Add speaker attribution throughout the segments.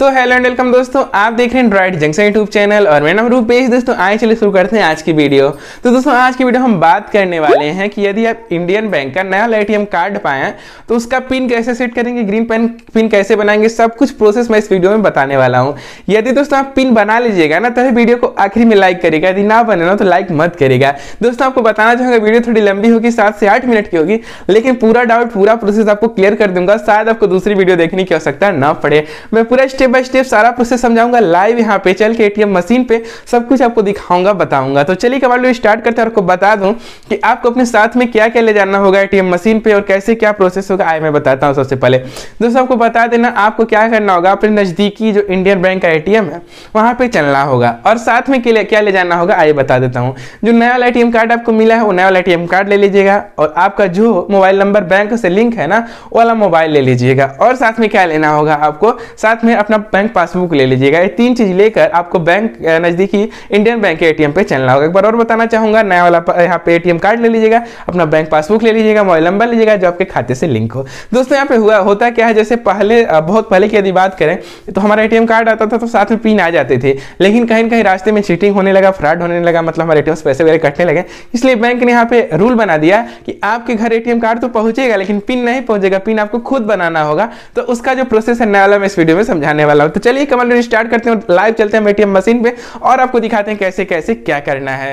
Speaker 1: तो hello and welcome दोस्तों आप देख रहे हैं ड्राइड जंक्शन यूट्यूब चैनल और मेरा नाम रूपेश दोस्तों आए चलिए शुरू करते हैं आज की वीडियो तो दोस्तों आज की वीडियो हम बात करने वाले हैं कि यदि आप इंडियन बैंक का नया एटीएम कार्ड पाए तो उसका पिन कैसे सेट करेंगे ग्रीन पेन पिन कैसे बनाएंगे सब कुछ प्रोसेस मैं इस वीडियो में बताने वाला हूँ यदि दोस्तों आप पिन बना लीजिएगा ना तो वीडियो को आखिरी में लाइक करेगा यदि ना बने तो लाइक मत करेगा दोस्तों आपको बताना चाहूंगा वीडियो थोड़ी लंबी होगी सात से आठ मिनट की होगी लेकिन पूरा डाउट पूरा प्रोसेस आपको क्लियर कर दूंगा शायद आपको दूसरी वीडियो देखने की आवश्यकता ना पड़े मैं पूरा स्टेप स्टेप बाय स्टेप सारा प्रोसेस समझाऊंगा लाइव यहाँ पे चल के एटीएम मशीन पे सब कुछ आपको दिखाऊंगा बताऊंगा तो चलिए कमाल वीडियो स्टार्ट करते हैं आपको बता दूं कि आपको अपने साथ में क्या क्या ले जाना होगा एटीएम मशीन पे और कैसे क्या प्रोसेस होगा आए मैं बताता हूँ सबसे पहले दोस्तों आपको बता देना आपको क्या करना होगा अपने नज़दीकी जो इंडियन बैंक का ए है वहां पर चलना होगा और साथ में क्या ले जाना होगा आइए बता देता हूँ जो नया वाला ए कार्ड आपको मिला है वो नया वाला ए कार्ड ले लीजिएगा और आपका जो मोबाइल नंबर बैंक से लिंक है ना वाला मोबाइल ले लीजिएगा और साथ में क्या लेना होगा आपको साथ में अपना अपना बैंक पासबुक ले लीजिएगा ये तीन चीज लेकर आपको बैंक नजदीकी इंडियन बैंक के एटीएम पे चलना होगा एक बार और बताना चाहूंगा नया वाला यहाँ पे एटीएम कार्ड ले लीजिएगा अपना बैंक पासबुक ले लीजिएगा मोबाइल नंबर लीजिएगा जो आपके खाते से लिंक हो दोस्तों यहाँ पे हुआ होता क्या है जैसे पहले बहुत पहले की यदि बात करें तो हमारा एटीएम कार्ड आता था तो साथ में पिन आ जाते थे लेकिन कहीं कहीं रास्ते में चीटिंग होने लगा फ्रॉड होने लगा मतलब हमारे एटीएम से पैसे वगैरह कटने लगे इसलिए बैंक ने यहाँ पे रूल बना दिया कि आपके घर एटीएम कार्ड तो पहुंचेगा लेकिन पिन नहीं पहुंचेगा पिन आपको खुद बनाना होगा तो उसका जो प्रोसेस है नया वाला मैं इस वीडियो में समझाने वाला हूँ तो चलिए कमल स्टार्ट करते हैं लाइव चलते हैं एटीएम मशीन पे और आपको दिखाते हैं कैसे कैसे क्या करना है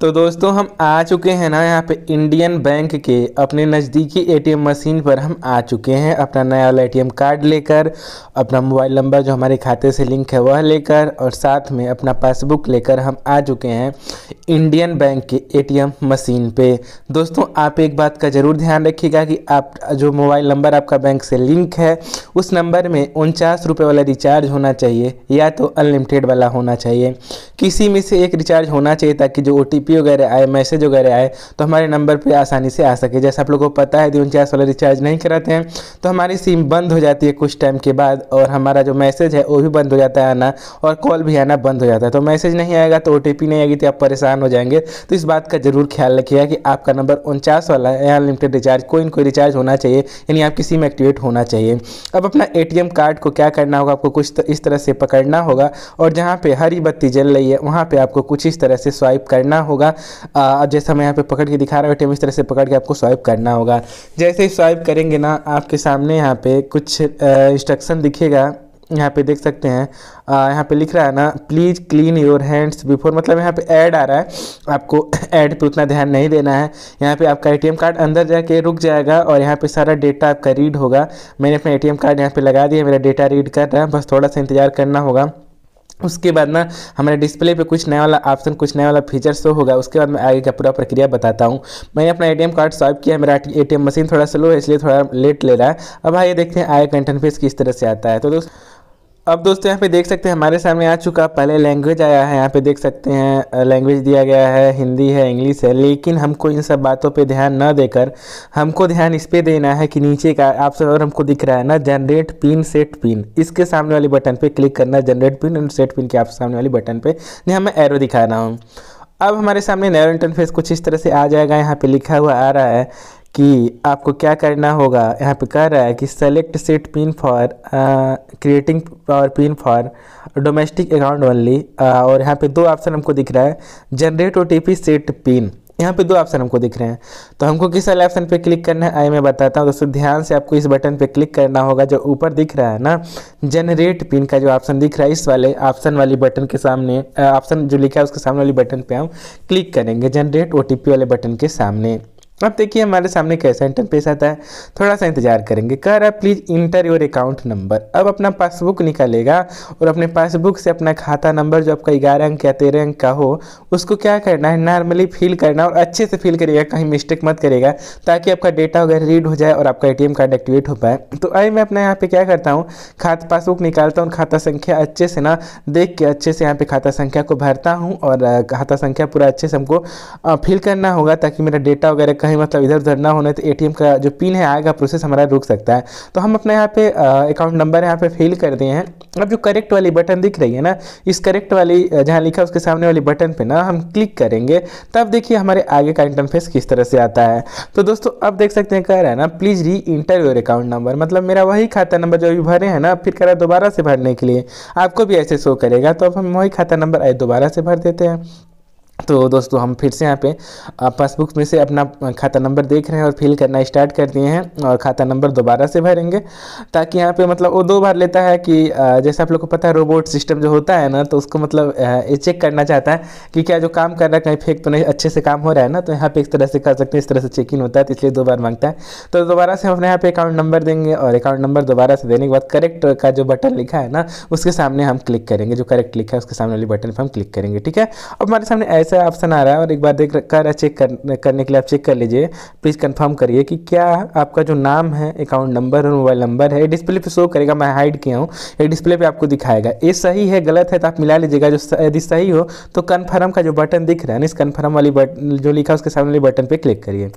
Speaker 1: तो दोस्तों हम आ चुके हैं ना यहाँ पे इंडियन बैंक के अपने नज़दीकी एटीएम मशीन पर हम आ चुके हैं अपना नया वाला एटीएम कार्ड लेकर अपना मोबाइल नंबर जो हमारे खाते से लिंक है वह लेकर और साथ में अपना पासबुक लेकर हम आ चुके हैं इंडियन बैंक के एटीएम मशीन पे दोस्तों आप एक बात का ज़रूर ध्यान रखिएगा कि आप जो मोबाइल नंबर आपका बैंक से लिंक है उस नंबर में उनचास रुपये वाला रिचार्ज होना चाहिए या तो अनलिमिटेड वाला होना चाहिए किसी में से एक रिचार्ज होना चाहिए ताकि जो ओ पी वगैरह आए मैसेज वगैरह आए तो हमारे नंबर पर आसानी से आ सके जैसे आप लोग को पता है तीन चार वाला रिचार्ज नहीं कराते हैं तो हमारी सिम बंद हो जाती है कुछ टाइम के बाद और हमारा जो मैसेज है वो भी बंद हो जाता है आना और कॉल भी आना बंद हो जाता है तो मैसेज नहीं आएगा तो ओ नहीं आएगी तो आप परेशान हो जाएंगे तो इस बात का जरूर ख्याल रखिएगा कि आपका नंबर उनचास वाला है अनलिमिटेड रिचार्ज कोई इनको रिचार्ज होना चाहिए यानी आपकी सिम एक्टिवेट होना चाहिए अब अपना ए कार्ड को क्या करना होगा आपको कुछ इस तरह से पकड़ना होगा और जहाँ पर हरी बत्ती जल रही है वहाँ पर आपको कुछ इस तरह से स्वाइप करना होगा होगा जैसा हमें यहाँ पे पकड़ के दिखा रहे हैं इस तरह से पकड़ के आपको स्वाइप करना होगा जैसे ही स्वाइप करेंगे ना आपके सामने यहाँ पे कुछ इंस्ट्रक्शन दिखेगा यहाँ पे देख सकते हैं आ, यहाँ पे लिख रहा है ना please clean your hands before मतलब यहाँ पे ऐड आ रहा है आपको ऐड पे उतना ध्यान नहीं देना है यहाँ पे आपका एटीएम कार्ड अंदर जाके रुक जाएगा और यहाँ पे सारा डेटा आपका रीड होगा मैंने अपना एटीएम कार्ड यहाँ पे लगा दिया मेरा डेटा रीड कर रहा है बस थोड़ा सा इंतज़ार करना होगा उसके बाद ना हमारे डिस्प्ले पे कुछ नया वाला ऑप्शन कुछ नया वाला फीचर शो होगा उसके बाद मैं आगे का पूरा प्रक्रिया बताता हूँ मैंने अपना एटीएम कार्ड स्वाइप किया मेरा एटीएम मशीन थोड़ा स्लो है इसलिए थोड़ा लेट ले रहा है अब आइए देखते हैं आय कंटेंट फीस किस तरह से आता है तो दोस्तों अब दोस्तों यहाँ पे देख सकते हैं हमारे सामने आ चुका पहले लैंग्वेज आया है यहाँ पे देख सकते हैं लैंग्वेज दिया गया है हिंदी है इंग्लिश है लेकिन हमको इन सब बातों पे ध्यान न देकर हमको ध्यान इस पर देना है कि नीचे का ऑप्शन और हमको दिख रहा है ना जनरेट पिन सेट पिन इसके सामने वाले बटन पर क्लिक करना generate pin and set pin के आप सामने वाले बटन पर जहाँ मैं एरो दिखा रहा हूँ अब हमारे सामने नैरो इंटरफेस कुछ इस तरह से आ जाएगा यहाँ पे लिखा हुआ आ रहा है कि आपको क्या करना होगा यहाँ पे कह रहा है कि select set pin for creating और pin for domestic account only और यहाँ पे दो ऑप्शन हमको दिख रहा है जनरेट ओ सेट पिन यहाँ पे दो ऑप्शन हमको दिख रहे हैं तो हमको किस वाले ऑप्शन पे क्लिक करना है आई मैं बताता हूँ दोस्तों ध्यान से आपको इस बटन पे क्लिक करना होगा जो ऊपर दिख रहा है ना जनरेट पिन का जो ऑप्शन दिख रहा है इस वाले ऑप्शन वाली बटन के सामने ऑप्शन uh, जो लिखा है उसके सामने वाली बटन पे हम क्लिक करेंगे जनरेट ओ वाले बटन के सामने अब देखिए हमारे सामने कैसा इंटरफेस आता है थोड़ा सा इंतजार करेंगे कह रहा है please enter your account number अब अपना पासबुक निकालेगा और अपने पासबुक से अपना खाता नंबर जो आपका ग्यारह अंक या तेरह अंक का हो उसको क्या करना है नॉर्मली फिल करना और अच्छे से फिल करिएगा कहीं मिस्टेक मत करेगा ताकि आपका डेटा वगैरह रीड हो जाए और आपका ए कार्ड एक्टिवेट हो पाए तो आई मैं अपना यहाँ पर क्या करता हूँ खाता पासबुक निकालता हूँ खाता संख्या अच्छे से ना देख के अच्छे से यहाँ पर खाता संख्या को भरता हूँ और खाता संख्या पूरा अच्छे से हमको फिल करना होगा ताकि मेरा डेटा वगैरह कहीं मतलब इधर उधर ना होने तो ए का जो पिन है आएगा प्रोसेस हमारा रुक सकता है तो हम अपने यहाँ पे अकाउंट नंबर यहाँ पे फिल कर दिए हैं अब जो करेक्ट वाली बटन दिख रही है ना इस करेक्ट वाली जहाँ लिखा उसके सामने वाली बटन पे ना हम क्लिक करेंगे तब देखिए हमारे आगे का इंटरफेस किस तरह से आता है तो दोस्तों अब देख सकते हैं कह रहा है ना प्लीज़ री इंटर योर अकाउंट नंबर मतलब मेरा वही खाता नंबर जो अभी भरे हैं ना फिर कह रहा है दोबारा से भरने के लिए आपको भी ऐसे शो करेगा तो अब हम वही खाता नंबर दोबारा से भर देते हैं तो दोस्तों हम फिर से यहाँ पे पासबुक में से अपना खाता नंबर देख रहे हैं और फिल करना स्टार्ट कर दिए हैं और खाता नंबर दोबारा से भरेंगे ताकि यहाँ पे मतलब वो दो बार लेता है कि जैसे आप लोग को पता है रोबोट सिस्टम जो होता है ना तो उसको मतलब ये चेक करना चाहता है कि क्या जो काम कर रहा है कहीं फेंक तो नहीं अच्छे से काम हो रहा है ना तो यहाँ पर इस तरह से कर सकते हैं इस तरह से चेक इन होता है तो इसलिए दो बार मांगता है तो दोबारा से हम अपने यहाँ पर अकाउंट नंबर देंगे और अकाउंट नंबर दोबारा से देने के बाद करेक्ट का जो बटन लिखा है ना उसके सामने हम क्लिक करेंगे जो करेक्ट लिखा है उसके सामने वाले बटन पर हम क्लिक करेंगे ठीक है अब हमारे सामने ऐसा ऑप्शन आ रहा है और एक बार देख कर रहा चेक कर, करने के लिए आप चेक कर लीजिए प्लीज़ कंफर्म करिए कि क्या आपका जो नाम है अकाउंट नंबर और मोबाइल नंबर है डिस्प्ले पे शो करेगा मैं हाइड किया हूँ ये डिस्प्ले पे आपको दिखाएगा ये सही है गलत है तो आप मिला लीजिएगा जो यदि सही हो तो कन्फर्म का जो बटन दिख रहा है ना इस कन्फर्म वाली बटन जो लिखा है उसके सामने वाले बटन पर क्लिक करिए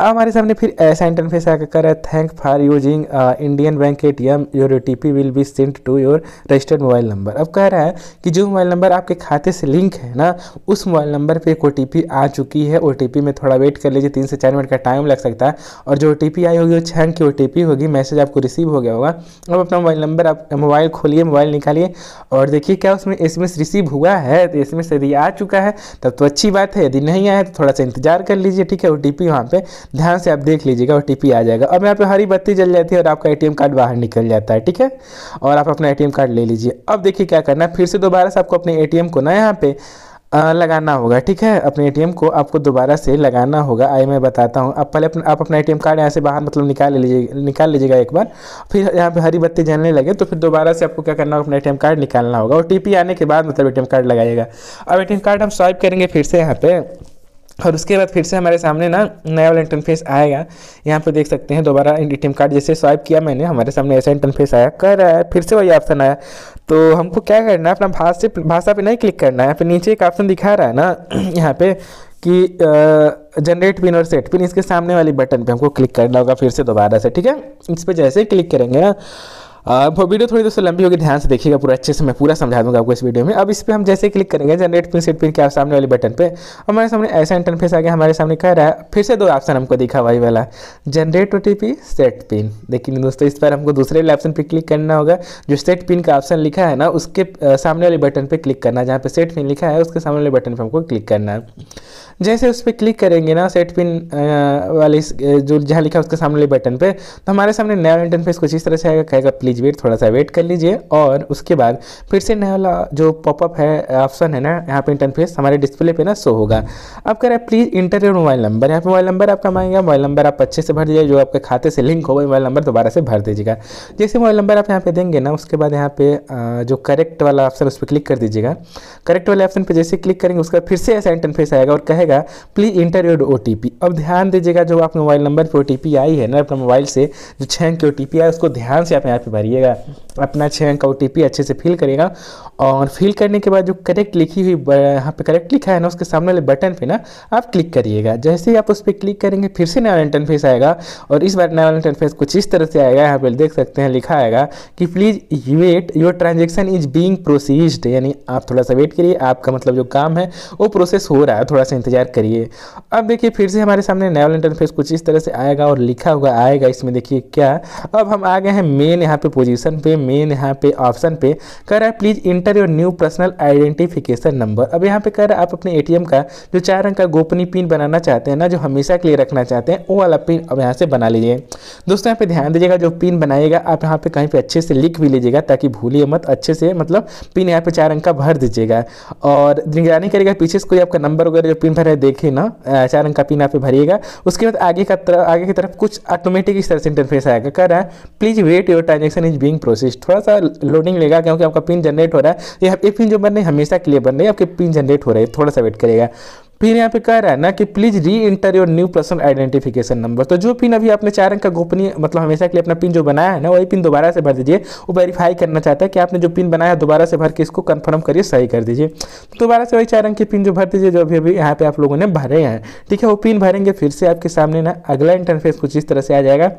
Speaker 1: अब हमारे सामने फिर ऐसा इंटरफेस आकर कर है thank for using Indian bank A T M your O T P will be sent to your registered mobile number अब कह रहा है कि जो मोबाइल नंबर आपके खाते से लिंक है ना उस मोबाइल नंबर पर एक ओ टी पी आ चुकी है ओ टी पी में थोड़ा वेट कर लीजिए तीन से चार मिनट का टाइम लग सकता है और जो ओ टी पी आई होगी वो छः अंक की ओ टी पी होगी मैसेज आपको रिसीव हो गया होगा अब अपना मोबाइल नंबर आप मोबाइल खोलिए मोबाइल निकालिए और देखिए क्या उसमें एस एम एस रिसीव हुआ है तो एस एम एस यदि आ चुका है तब तो अच्छी बात है यदि नहीं आया तो थोड़ा सा इंतजार कर लीजिए ठीक है ओ टी पी वहाँ पर ध्यान से आप देख लीजिएगा ओ टी आ जाएगा अब यहाँ पे हरी बत्ती जल जाती है और आपका ए कार्ड बाहर निकल जाता है ठीक है और आप अपना ए कार्ड ले लीजिए अब देखिए क्या करना है फिर से दोबारा से आपको अपने ए को ना यहाँ पे आ, लगाना होगा ठीक है अपने एटीएम को आपको दोबारा से लगाना होगा आई मैं बताता हूँ आप पहले अपना आप अपना एटीएम कार्ड यहाँ से बाहर मतलब निकाल लीजिए निकाल लीजिएगा एक बार फिर यहाँ पे हरी बत्ती जलने लगे तो फिर दोबारा से आपको क्या करना होगा अपना एटीएम कार्ड निकालना होगा ओ आने के बाद मतलब ए कार्ड लगाइएगा अब ए कार्ड हम स्वाइप करेंगे फिर से यहाँ पर और उसके बाद फिर से हमारे सामने ना नया वाला इंटरफेस आएगा यहाँ पर देख सकते हैं दोबारा ए कार्ड जैसे स्वाइप किया मैंने हमारे सामने ऐसा इंटरफेस आया कर रहा है फिर से वही ऑप्शन आया तो हमको क्या करना है अपना भाषा भाषा पे नहीं क्लिक करना है यहाँ पे नीचे एक ऑप्शन दिखा रहा है ना यहाँ पे कि जनरेट पिन और सेट पिन इसके सामने वाली बटन पे हमको क्लिक करना होगा फिर से दोबारा से ठीक है इस पर जैसे क्लिक करेंगे ना वीडियो थोड़ी दोस्तों लंबी होगी ध्यान से देखिएगा पूरा अच्छे से मैं पूरा समझा दूंगा आपको इस वीडियो में अब इस पर हम जैसे क्लिक करेंगे जनरेट पिन सेट पिन के सामने वाले बटन पे हमारे सामने ऐसा इंटरफेस आ गया हमारे सामने कह रहा है फिर से दो ऑप्शन हमको दिखा वही वाला जनरेट ओ सेट पिन लेकिन दोस्तों इस पर हमको दूसरे वाले ऑप्शन पर क्लिक करना होगा जो सेट पिन का ऑप्शन लिखा है ना उसके सामने वाले बटन पर क्लिक करना जहाँ पर सेट पिन लिखा है उसके सामने वाले बटन पर हमको क्लिक करना है जैसे उस पर क्लिक करेंगे ना सेट पिन वाले जो जहाँ लिखा है उसके सामने वाले बटन पर तो हमारे सामने नया इंटरफेस कुछ इस तरह से आएगा कहेगा प्लीज प्लीज़ वेट थोड़ा सा वेट कर लीजिए और उसके बाद फिर से नया वाला जो पॉपअप है ऑप्शन है ना यहाँ पे इंटरफेस हमारे डिस्प्ले पे ना शो होगा अब कह रहे हैं please enter your mobile number यहाँ पे मोबाइल नंबर आपका मांगेगा मोबाइल नंबर आप अच्छे से भर दीजिए जो आपके खाते से लिंक होगा मोबाइल नंबर दोबारा से भर दीजिएगा जैसे मोबाइल नंबर आप यहाँ पर देंगे ना उसके बाद यहाँ पे जो करेक्ट वाला ऑप्शन उस पर क्लिक कर दीजिएगा करेक्ट वाले ऑप्शन पर जैसे क्लिक करेंगे उसका फिर से ऐसा इंटरफेस आएगा और कहेगा प्लीज़ इंटर योर ओ अब ध्यान दीजिएगा जो आपके मोबाइल नंबर पर ओ आई है ना अपने मोबाइल से जो छः की ओ आई उसको ध्यान से आप यहाँ पे भरिएगा अपना छः अंक का ओ अच्छे से फिल करिएगा और फिल करने के बाद जो करेक्ट लिखी हुई यहाँ पे करेक्ट लिखा है ना उसके सामने वाले बटन पे ना आप क्लिक करिएगा जैसे ही आप उस पर क्लिक करेंगे फिर से नया इंटरफेस आएगा और इस बार नया इंटरफेस कुछ इस तरह से आएगा यहाँ पर देख सकते हैं लिखा आएगा कि please wait your transaction is being processed यानी आप थोड़ा सा वेट करिए आपका मतलब जो काम है वो प्रोसेस हो रहा है थोड़ा सा इंतजार करिए अब देखिए फिर से हमारे सामने नया इंटरफेस कुछ इस तरह से आएगा और लिखा हुआ आएगा इसमें देखिए क्या अब हम आ गए हैं मेन यहाँ पे पोजीशन पे मेन यहाँ पे ऑप्शन पे कह रहा है please enter your new personal identification number अब यहाँ पे कह रहा है आप अपने एटीएम का जो चार अंक का गोपनीय पिन बनाना चाहते हैं ना जो हमेशा के लिए रखना चाहते हैं वो वाला पिन अब यहाँ से बना लीजिए दोस्तों यहाँ पे ध्यान दीजिएगा जो पिन बनाएगा आप यहाँ पे कहीं पर अच्छे से लिख भी लीजिएगा ताकि भूलिए मत अच्छे से मतलब पिन यहाँ पे चार अंक का भर दीजिएगा और निगरानी करेगा पीछे से कोई आपका नंबर वगैरह जो पिन भरा है देखे ना चार अंक का पिन यहाँ पे भरिएगा उसके बाद आगे का आगे की तरफ कुछ ऑटोमेटिक इस तरह से इंटरफेस आएगा कह रहा है please wait your transaction transaction is being process थोड़ा सा लोडिंग लेगा क्योंकि आपका पिन जनरेट हो रहा है ये, ये पिन जो बन रही हमेशा क्लियर बन रही है आपके पिन जनरेट हो रही है थोड़ा सा वेट करेगा फिर यहाँ पे कह रहा है ना कि please re enter your new personal identification number तो जो पिन अभी आपने चार अंक का गोपनीय मतलब हमेशा के लिए अपना पिन जो बनाया है ना वही पिन दोबारा से भर दीजिए वो वेरीफाई करना चाहता है कि आपने जो पिन बनाया है दोबारा से भर के इसको कंफर्म करिए सही कर दीजिए तो दोबारा से वही चार अंक के पिन जो भर दीजिए जो अभी अभी यहाँ पे आप लोगों ने भरे हैं ठीक है वो पिन भरेंगे फिर से आपके सामने ना अगला इंटरफेस कुछ इस तरह से आ जाएगा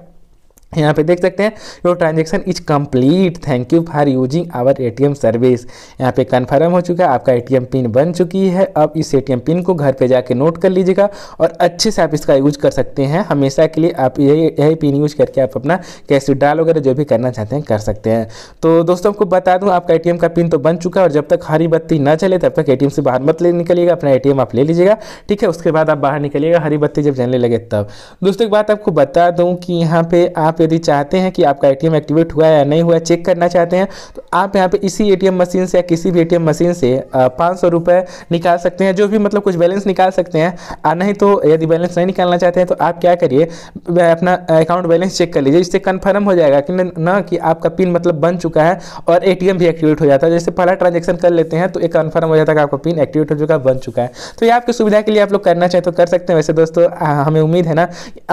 Speaker 1: यहाँ पे देख सकते हैं your transaction is complete thank you for using our ATM service यहाँ पे कन्फर्म हो चुका है आपका एटीएम पिन बन चुकी है अब इस एटीएम पिन को घर पे जाके नोट कर लीजिएगा और अच्छे से आप इसका यूज कर सकते हैं हमेशा के लिए आप यही यही पिन यूज करके आप अपना कैश विड्रॉल वगैरह जो भी करना चाहते हैं कर सकते हैं तो दोस्तों आपको बता दूँ आपका ए का पिन तो बन चुका है और जब तक हरी बत्ती ना चले तब तक ए से बाहर मत ले निकलिएगा अपना ए आप ले लीजिएगा ठीक है उसके बाद आप बाहर निकलिएगा हरी बत्ती जब जलने लगे तब दोस्तों एक बात आपको बता दूँ कि यहाँ पर आप आप यदि चाहते हैं कि आपका एटीएम एक्टिवेट हुआ है या नहीं हुआ चेक करना चाहते हैं तो आप यहाँ पे इसी एटीएम मशीन से या किसी भी एटीएम मशीन से पाँच सौ रुपये निकाल सकते हैं जो भी मतलब कुछ बैलेंस निकाल सकते हैं आ नहीं तो यदि बैलेंस नहीं निकालना चाहते हैं तो आप क्या करिए अपना अकाउंट बैलेंस चेक कर लीजिए इससे कन्फर्म हो जाएगा कि न कि आपका पिन मतलब बन चुका है और ए भी एक्टिवेट हो जाता है जैसे पहला ट्रांजेक्शन कर लेते हैं तो एक कन्फर्म हो जाता है कि आपका पिन एक्टिवेट हो चुका बन चुका है तो ये आपकी सुविधा के लिए आप लोग करना चाहें तो कर सकते हैं वैसे दोस्तों हमें उम्मीद है ना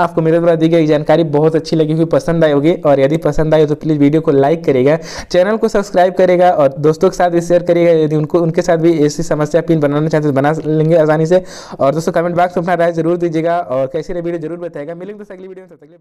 Speaker 1: आपको मेरे द्वारा दी गई जानकारी बहुत अच्छी लगी हुई पसंद आए होगी और यदि पसंद आए तो प्लीज़ वीडियो को लाइक करेगा चैनल को सब्सक्राइब करेगा और दोस्तों के साथ भी शेयर करेगा यदि उनको उनके साथ भी ऐसी समस्या पिन बनाना चाहते तो बना लेंगे आसानी से और दोस्तों कमेंट बॉक्स में अपना राय जरूर दीजिएगा और कैसी रही वीडियो जरूर बताएगा मिलेंगे दोस्तों अगली वीडियो में तब तक